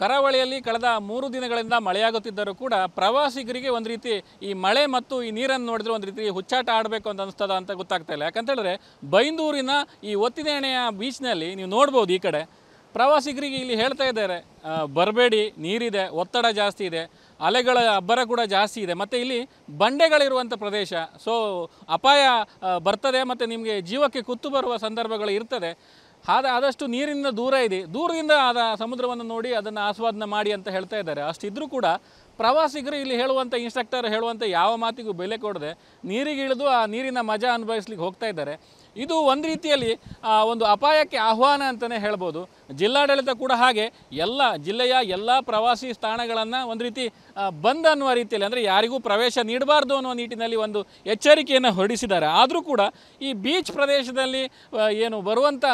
ಕರಾವಳಿಯಲ್ಲಿ ಕಳೆದ ಮೂರು ದಿನಗಳಿಂದ ಮಳೆಯಾಗುತ್ತಿದ್ದರೂ ಕೂಡ ಪ್ರವಾಸಿಗರಿಗೆ ಒಂದು ರೀತಿ ಈ ಮಳೆ ಮತ್ತು ಈ ನೀರನ್ನು ನೋಡಿದ್ರೆ ಒಂದು ರೀತಿ ಹುಚ್ಚಾಟ ಆಡಬೇಕು ಅಂತ ಅನಿಸ್ತದ ಅಂತ ಗೊತ್ತಾಗ್ತಾ ಇಲ್ಲ ಯಾಕಂತೇಳಿದ್ರೆ ಬೈಂದೂರಿನ ಈ ಒತ್ತಿನೆಣೆಯ ಬೀಚ್ನಲ್ಲಿ ನೀವು ನೋಡ್ಬೋದು ಈ ಕಡೆ ಪ್ರವಾಸಿಗರಿಗೆ ಇಲ್ಲಿ ಹೇಳ್ತಾ ಇದ್ದಾರೆ ಬರಬೇಡಿ ನೀರಿದೆ ಒತ್ತಡ ಜಾಸ್ತಿ ಇದೆ ಅಲೆಗಳ ಅಬ್ಬರ ಕೂಡ ಜಾಸ್ತಿ ಇದೆ ಮತ್ತು ಇಲ್ಲಿ ಬಂಡೆಗಳಿರುವಂಥ ಪ್ರದೇಶ ಸೊ ಅಪಾಯ ಬರ್ತದೆ ಮತ್ತು ನಿಮಗೆ ಜೀವಕ್ಕೆ ಕುತ್ತು ಬರುವ ಸಂದರ್ಭಗಳು ಇರ್ತದೆ ಆದ ಆದಷ್ಟು ನೀರಿನಿಂದ ದೂರ ಇದೆ ದೂರದಿಂದ ಆದ ಸಮುದ್ರವನ್ನು ನೋಡಿ ಅದನ್ನು ಆಸ್ವಾದನೆ ಮಾಡಿ ಅಂತ ಹೇಳ್ತಾ ಇದ್ದಾರೆ ಅಷ್ಟಿದ್ರೂ ಕೂಡ ಪ್ರವಾಸಿಗರು ಇಲ್ಲಿ ಹೇಳುವಂಥ ಇನ್ಸ್ಟ್ರಕ್ಟರ್ ಹೇಳುವಂಥ ಯಾವ ಮಾತಿಗೂ ಬೆಲೆ ಕೊಡದೆ ನೀರಿಗೆ ಇಳಿದು ಆ ನೀರಿನ ಮಜಾ ಅನುಭವಿಸ್ಲಿಕ್ಕೆ ಹೋಗ್ತಾ ಇದ್ದಾರೆ ಇದು ಒಂದು ರೀತಿಯಲ್ಲಿ ಒಂದು ಅಪಾಯಕ್ಕೆ ಆಹ್ವಾನ ಅಂತಲೇ ಹೇಳ್ಬೋದು ಜಿಲ್ಲಾಡಳಿತ ಕೂಡ ಹಾಗೆ ಎಲ್ಲ ಜಿಲ್ಲೆಯ ಎಲ್ಲ ಪ್ರವಾಸಿ ತಾಣಗಳನ್ನು ಒಂದು ರೀತಿ ಬಂದ್ ಅನ್ನುವ ರೀತಿಯಲ್ಲಿ ಅಂದರೆ ಯಾರಿಗೂ ಪ್ರವೇಶ ನೀಡಬಾರ್ದು ಅನ್ನುವ ನಿಟ್ಟಿನಲ್ಲಿ ಒಂದು ಎಚ್ಚರಿಕೆಯನ್ನು ಹೊರಡಿಸಿದ್ದಾರೆ ಆದರೂ ಕೂಡ ಈ ಬೀಚ್ ಪ್ರದೇಶದಲ್ಲಿ ಏನು ಬರುವಂಥ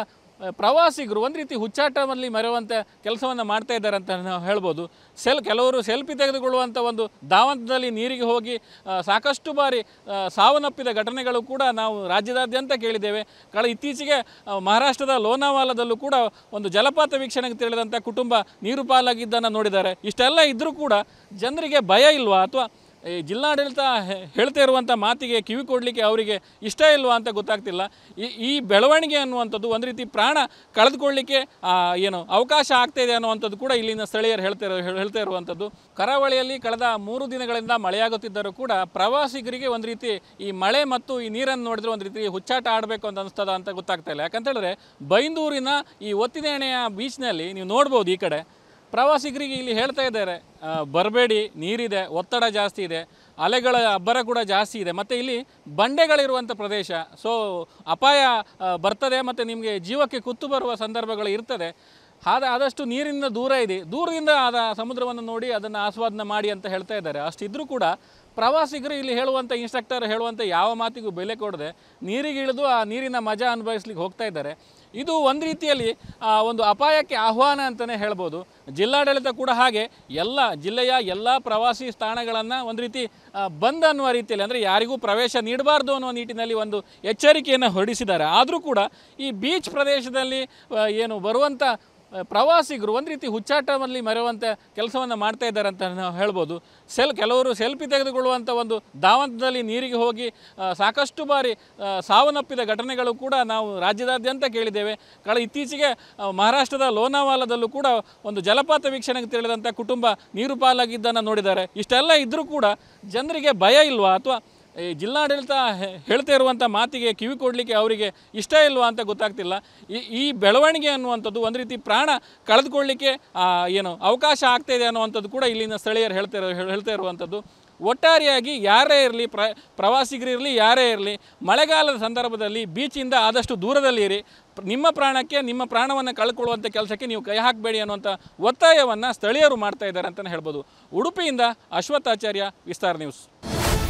ಪ್ರವಾಸಿಗರು ಒಂದು ರೀತಿ ಹುಚ್ಚಾಟದಲ್ಲಿ ಮೆರೆಯುವಂಥ ಕೆಲಸವನ್ನು ಮಾಡ್ತಾ ಇದ್ದಾರೆ ಅಂತ ನಾವು ಹೇಳ್ಬೋದು ಸೆಲ್ ಕೆಲವರು ಸೆಲ್ಫಿ ತೆಗೆದುಕೊಳ್ಳುವಂಥ ಒಂದು ಧಾವಂತದಲ್ಲಿ ನೀರಿಗೆ ಹೋಗಿ ಸಾಕಷ್ಟು ಬಾರಿ ಸಾವನ್ನಪ್ಪಿದ ಘಟನೆಗಳು ಕೂಡ ನಾವು ರಾಜ್ಯದಾದ್ಯಂತ ಕೇಳಿದ್ದೇವೆ ಕಳೆ ಇತ್ತೀಚೆಗೆ ಮಹಾರಾಷ್ಟ್ರದ ಲೋನಾವಾಲದಲ್ಲೂ ಕೂಡ ಒಂದು ಜಲಪಾತ ವೀಕ್ಷಣೆಗೆ ತೆರಳಿದಂಥ ಕುಟುಂಬ ನೀರು ಪಾಲಾಗಿದ್ದನ್ನು ನೋಡಿದ್ದಾರೆ ಇಷ್ಟೆಲ್ಲ ಇದ್ದರೂ ಕೂಡ ಜನರಿಗೆ ಭಯ ಇಲ್ವಾ ಅಥವಾ ಜಿಲ್ಲಾಡಳಿತ ಹೇಳ್ತಾ ಇರುವಂಥ ಮಾತಿಗೆ ಕಿವಿ ಕೊಡಲಿಕ್ಕೆ ಅವರಿಗೆ ಇಷ್ಟ ಇಲ್ವಾ ಅಂತ ಗೊತ್ತಾಗ್ತಿಲ್ಲ ಈ ಈ ಬೆಳವಣಿಗೆ ಅನ್ನುವಂಥದ್ದು ಒಂದು ರೀತಿ ಪ್ರಾಣ ಕಳೆದುಕೊಳ್ಳಲಿಕ್ಕೆ ಏನು ಅವಕಾಶ ಆಗ್ತಾ ಇದೆ ಅನ್ನುವಂಥದ್ದು ಕೂಡ ಇಲ್ಲಿನ ಸ್ಥಳೀಯರು ಹೇಳ್ತಾ ಇರೋ ಹೇಳ್ತಾ ಇರುವಂಥದ್ದು ಕರಾವಳಿಯಲ್ಲಿ ಕಳೆದ ಮೂರು ದಿನಗಳಿಂದ ಮಳೆಯಾಗುತ್ತಿದ್ದರೂ ಕೂಡ ಪ್ರವಾಸಿಗರಿಗೆ ಒಂದು ರೀತಿ ಈ ಮಳೆ ಮತ್ತು ಈ ನೀರನ್ನು ನೋಡಿದ್ರೆ ಒಂದು ರೀತಿ ಹುಚ್ಚಾಟ ಆಡಬೇಕು ಅಂತ ಅನಿಸ್ತದ ಅಂತ ಗೊತ್ತಾಗ್ತಾ ಇಲ್ಲ ಯಾಕಂತ ಬೈಂದೂರಿನ ಈ ಒತ್ತಿನೇಣೆಯ ಬೀಚ್ನಲ್ಲಿ ನೀವು ನೋಡ್ಬೋದು ಈ ಕಡೆ ಪ್ರವಾಸಿಗರಿಗೆ ಇಲ್ಲಿ ಹೇಳ್ತಾ ಇದ್ದಾರೆ ಬರಬೇಡಿ ನೀರಿದೆ ಒತ್ತಡ ಜಾಸ್ತಿ ಇದೆ ಅಲೆಗಳ ಅಬ್ಬರ ಕೂಡ ಜಾಸ್ತಿ ಇದೆ ಮತ್ತು ಇಲ್ಲಿ ಬಂಡೆಗಳಿರುವಂಥ ಪ್ರದೇಶ ಸೊ ಅಪಾಯ ಬರ್ತದೆ ಮತ್ತು ನಿಮಗೆ ಜೀವಕ್ಕೆ ಕುತ್ತು ಬರುವ ಸಂದರ್ಭಗಳು ಇರ್ತದೆ ಆದ ಆದಷ್ಟು ನೀರಿನಿಂದ ದೂರ ಇದೆ ದೂರದಿಂದ ಆದ ಸಮುದ್ರವನ್ನು ನೋಡಿ ಅದನ್ನು ಆಸ್ವಾದನೆ ಮಾಡಿ ಅಂತ ಹೇಳ್ತಾ ಇದ್ದಾರೆ ಅಷ್ಟಿದ್ರೂ ಕೂಡ ಪ್ರವಾಸಿಗರು ಇಲ್ಲಿ ಹೇಳುವಂಥ ಇನ್ಸ್ಟ್ರಕ್ಟರ್ ಹೇಳುವಂಥ ಯಾವ ಮಾತಿಗೂ ಬೆಲೆ ಕೊಡದೆ ನೀರಿಗೆ ಇಳಿದು ಆ ನೀರಿನ ಮಜಾ ಅನುಭವಿಸ್ಲಿಕ್ಕೆ ಹೋಗ್ತಾ ಇದ್ದಾರೆ ಇದು ಒಂದು ರೀತಿಯಲ್ಲಿ ಒಂದು ಅಪಾಯಕ್ಕೆ ಆಹ್ವಾನ ಅಂತಲೇ ಹೇಳ್ಬೋದು ಜಿಲ್ಲಾಡಳಿತ ಕೂಡ ಹಾಗೆ ಎಲ್ಲ ಜಿಲ್ಲೆಯ ಎಲ್ಲ ಪ್ರವಾಸಿ ಸ್ಥಾನಗಳನ್ನು ಒಂದು ರೀತಿ ಬಂದ್ ಅನ್ನುವ ರೀತಿಯಲ್ಲಿ ಅಂದರೆ ಯಾರಿಗೂ ಪ್ರವೇಶ ನೀಡಬಾರ್ದು ಅನ್ನುವ ನಿಟ್ಟಿನಲ್ಲಿ ಒಂದು ಎಚ್ಚರಿಕೆಯನ್ನು ಹೊರಡಿಸಿದ್ದಾರೆ ಆದರೂ ಕೂಡ ಈ ಬೀಚ್ ಪ್ರದೇಶದಲ್ಲಿ ಏನು ಬರುವಂಥ ಪ್ರವಾಸಿಗರು ಒಂದು ರೀತಿ ಹುಚ್ಚಾಟದಲ್ಲಿ ಮರೆಯುವಂಥ ಕೆಲಸವನ್ನು ಮಾಡ್ತಾ ಇದ್ದಾರೆ ಅಂತ ನಾವು ಹೇಳ್ಬೋದು ಸೆಲ್ ಕೆಲವರು ಸೆಲ್ಫಿ ತೆಗೆದುಕೊಳ್ಳುವಂಥ ಒಂದು ಧಾವಂತದಲ್ಲಿ ನೀರಿಗೆ ಹೋಗಿ ಸಾಕಷ್ಟು ಬಾರಿ ಸಾವನ್ನಪ್ಪಿದ ಘಟನೆಗಳು ಕೂಡ ನಾವು ರಾಜ್ಯದಾದ್ಯಂತ ಕೇಳಿದ್ದೇವೆ ಕಳ ಇತ್ತೀಚೆಗೆ ಮಹಾರಾಷ್ಟ್ರದ ಲೋನಾವಾಲದಲ್ಲೂ ಕೂಡ ಒಂದು ಜಲಪಾತ ವೀಕ್ಷಣೆಗೆ ತೆರಳಿದಂಥ ಕುಟುಂಬ ನೀರು ಪಾಲಾಗಿದ್ದನ್ನು ನೋಡಿದ್ದಾರೆ ಇಷ್ಟೆಲ್ಲ ಇದ್ದರೂ ಕೂಡ ಜನರಿಗೆ ಭಯ ಇಲ್ವಾ ಅಥವಾ ಈ ಜಿಲ್ಲಾಡಳಿತ ಹೇಳ್ತಾ ಇರುವಂಥ ಮಾತಿಗೆ ಕಿವಿ ಕೊಡಲಿಕ್ಕೆ ಅವರಿಗೆ ಇಷ್ಟ ಇಲ್ವಾ ಅಂತ ಗೊತ್ತಾಗ್ತಿಲ್ಲ ಈ ಈ ಬೆಳವಣಿಗೆ ಅನ್ನುವಂಥದ್ದು ಒಂದು ರೀತಿ ಪ್ರಾಣ ಕಳೆದುಕೊಳ್ಳಲಿಕ್ಕೆ ಏನು ಅವಕಾಶ ಆಗ್ತಾಯಿದೆ ಅನ್ನುವಂಥದ್ದು ಕೂಡ ಇಲ್ಲಿನ ಸ್ಥಳೀಯರು ಹೇಳ್ತಾ ಇರೋ ಹೇಳ್ತಾ ಇರುವಂಥದ್ದು ಒಟ್ಟಾರೆಯಾಗಿ ಯಾರೇ ಇರಲಿ ಪ್ರ ಪ್ರವಾಸಿಗರಿರಲಿ ಯಾರೇ ಇರಲಿ ಮಳೆಗಾಲದ ಸಂದರ್ಭದಲ್ಲಿ ಬೀಚಿಂದ ಆದಷ್ಟು ದೂರದಲ್ಲಿರಿ ನಿಮ್ಮ ಪ್ರಾಣಕ್ಕೆ ನಿಮ್ಮ ಪ್ರಾಣವನ್ನು ಕಳ್ಕೊಳ್ಳುವಂಥ ಕೆಲಸಕ್ಕೆ ನೀವು ಕೈ ಹಾಕಬೇಡಿ ಅನ್ನುವಂಥ ಒತ್ತಾಯವನ್ನು ಸ್ಥಳೀಯರು ಮಾಡ್ತಾ ಇದ್ದಾರೆ ಅಂತಲೇ ಹೇಳ್ಬೋದು ಉಡುಪಿಯಿಂದ ಅಶ್ವಥಾಚಾರ್ಯ ವಿಸ್ತಾರ ನ್ಯೂಸ್